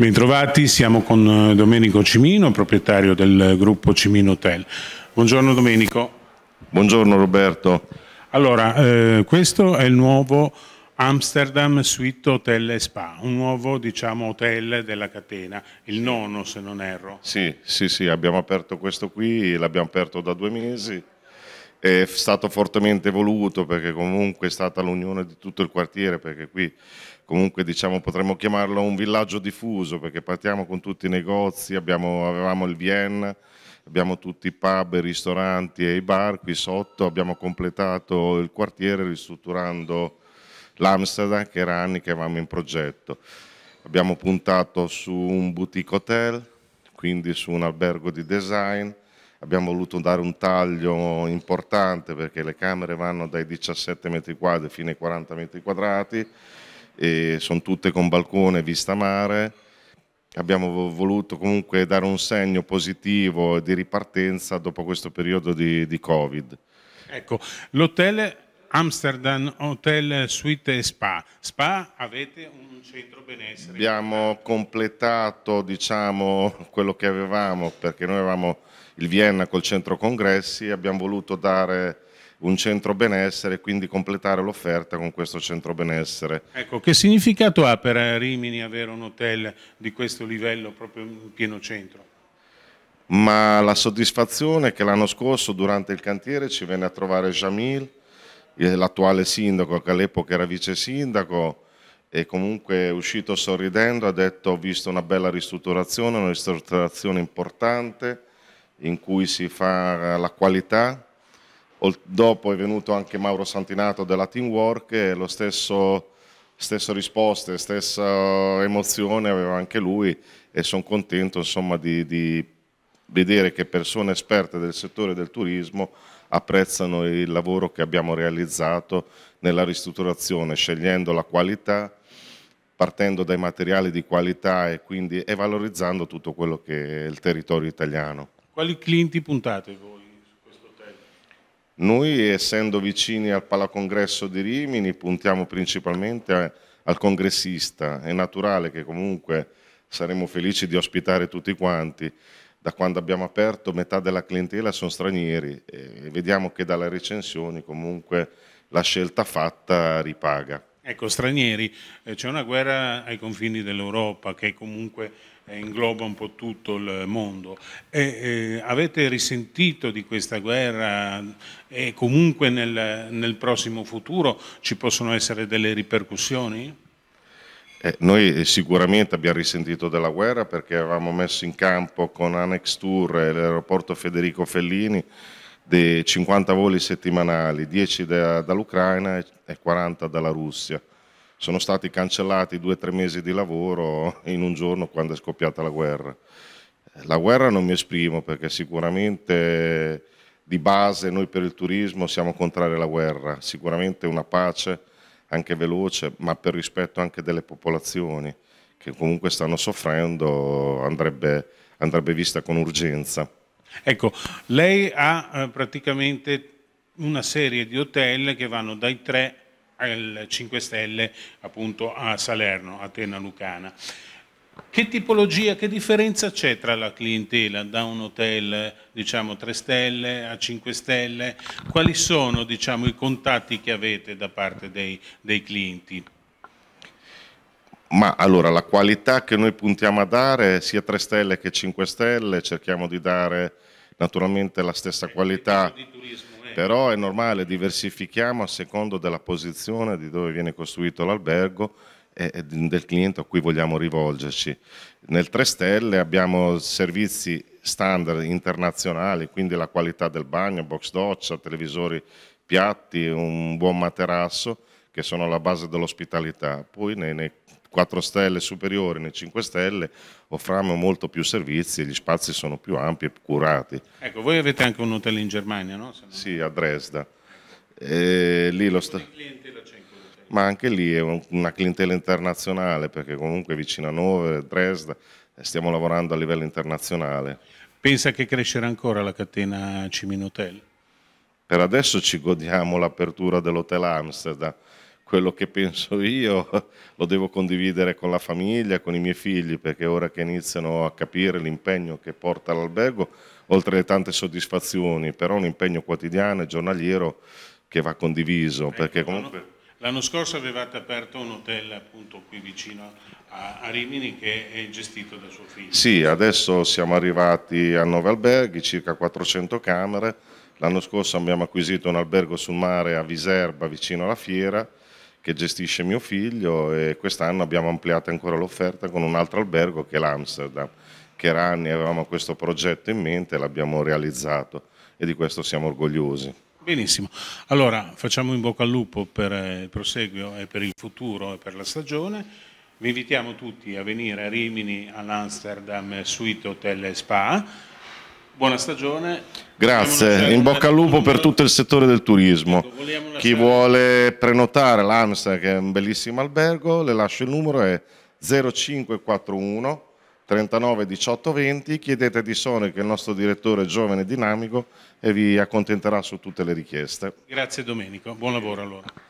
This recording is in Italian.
Bentrovati, siamo con eh, Domenico Cimino, proprietario del gruppo Cimino Hotel. Buongiorno Domenico. Buongiorno Roberto. Allora, eh, questo è il nuovo Amsterdam Suite Hotel Spa, un nuovo diciamo, hotel della catena, il nono se non erro. Sì, sì, sì, abbiamo aperto questo qui, l'abbiamo aperto da due mesi è stato fortemente voluto perché comunque è stata l'unione di tutto il quartiere, perché qui comunque diciamo, potremmo chiamarlo un villaggio diffuso, perché partiamo con tutti i negozi, abbiamo, avevamo il Vienna, abbiamo tutti i pub, i ristoranti e i bar qui sotto, abbiamo completato il quartiere ristrutturando l'Amsterdam che era anni che avevamo in progetto. Abbiamo puntato su un boutique hotel, quindi su un albergo di design, abbiamo voluto dare un taglio importante perché le camere vanno dai 17 metri quadri fino ai 40 metri quadrati e sono tutte con balcone vista mare. Abbiamo voluto comunque dare un segno positivo di ripartenza dopo questo periodo di, di Covid. Ecco, l'hotel Amsterdam Hotel Suite Spa. Spa avete un centro benessere. Abbiamo completato diciamo, quello che avevamo perché noi avevamo il Vienna col centro congressi, abbiamo voluto dare un centro benessere e quindi completare l'offerta con questo centro benessere. Ecco, che significato ha per Rimini avere un hotel di questo livello proprio in pieno centro? Ma la soddisfazione è che l'anno scorso durante il cantiere ci venne a trovare Jamil, l'attuale sindaco, che all'epoca era vice sindaco, e comunque è uscito sorridendo, ha detto ho visto una bella ristrutturazione, una ristrutturazione importante in cui si fa la qualità. Dopo è venuto anche Mauro Santinato della Teamwork e lo stesso stessa risposta, stessa emozione aveva anche lui e sono contento insomma, di, di vedere che persone esperte del settore del turismo apprezzano il lavoro che abbiamo realizzato nella ristrutturazione, scegliendo la qualità, partendo dai materiali di qualità e quindi e valorizzando tutto quello che è il territorio italiano. Quali clienti puntate voi su questo hotel? Noi, essendo vicini al Palacongresso di Rimini, puntiamo principalmente a, al congressista. È naturale che comunque saremo felici di ospitare tutti quanti, da quando abbiamo aperto metà della clientela sono stranieri e vediamo che dalle recensioni comunque la scelta fatta ripaga. Ecco, stranieri, eh, c'è una guerra ai confini dell'Europa che comunque eh, ingloba un po' tutto il mondo. E, eh, avete risentito di questa guerra e comunque nel, nel prossimo futuro ci possono essere delle ripercussioni? Eh, noi sicuramente abbiamo risentito della guerra perché avevamo messo in campo con Annex Tour e l'aeroporto Federico Fellini dei 50 voli settimanali, 10 da, dall'Ucraina e 40 dalla Russia. Sono stati cancellati due o tre mesi di lavoro in un giorno quando è scoppiata la guerra. La guerra non mi esprimo perché sicuramente di base noi per il turismo siamo contrari alla guerra, sicuramente una pace anche veloce, ma per rispetto anche delle popolazioni che comunque stanno soffrendo andrebbe, andrebbe vista con urgenza. Ecco, lei ha eh, praticamente una serie di hotel che vanno dai 3 al 5 stelle appunto a Salerno, Atena Lucana. Che tipologia, che differenza c'è tra la clientela da un hotel, diciamo 3 stelle a 5 stelle? Quali sono, diciamo, i contatti che avete da parte dei, dei clienti? Ma allora la qualità che noi puntiamo a dare, sia 3 stelle che 5 stelle, cerchiamo di dare naturalmente la stessa è qualità, turismo, eh. però è normale, diversifichiamo a secondo della posizione di dove viene costruito l'albergo e del cliente a cui vogliamo rivolgerci. Nel 3 stelle abbiamo servizi standard internazionali, quindi la qualità del bagno, box doccia, televisori piatti, un buon materasso, che sono la base dell'ospitalità. Poi nei, nei 4 stelle superiori, nei 5 stelle, offriamo molto più servizi, gli spazi sono più ampi e curati. Ecco, voi avete anche un hotel in Germania, no? Non... Sì, a Dresda. E lì lo sta... Il lo c'è in ma anche lì è una clientela internazionale perché comunque vicino a Nove, Dresda, stiamo lavorando a livello internazionale. Pensa che crescerà ancora la catena Cimin Hotel? Per adesso ci godiamo l'apertura dell'Hotel Amsterdam. Quello che penso io lo devo condividere con la famiglia, con i miei figli, perché ora che iniziano a capire l'impegno che porta l'albergo, oltre alle tante soddisfazioni, però un impegno quotidiano e giornaliero che va condiviso. perché comunque... No? L'anno scorso avevate aperto un hotel appunto qui vicino a, Rimini che è gestito da suo figlio. Sì, adesso siamo arrivati a 9 alberghi, circa 400 camere. L'anno scorso abbiamo acquisito un albergo sul mare a Viserba vicino alla fiera che gestisce mio figlio e quest'anno abbiamo ampliato ancora l'offerta con un altro albergo che è l'Amsterdam, che da anni avevamo questo progetto in mente e l'abbiamo realizzato e di questo siamo orgogliosi. Benissimo, allora facciamo in bocca al lupo per eh, il proseguio e per il futuro e per la stagione. Vi invitiamo tutti a venire a Rimini, all'Amsterdam Suite Hotel e Spa. Buona stagione. Grazie, in bocca al lupo per tutto il settore del turismo. Ecco, Chi vuole prenotare l'Amsterdam, che è un bellissimo albergo, le lascio il numero, è 0541 39 18 20, chiedete di Sony che è il nostro direttore giovane e dinamico e vi accontenterà su tutte le richieste. Grazie Domenico, buon lavoro allora.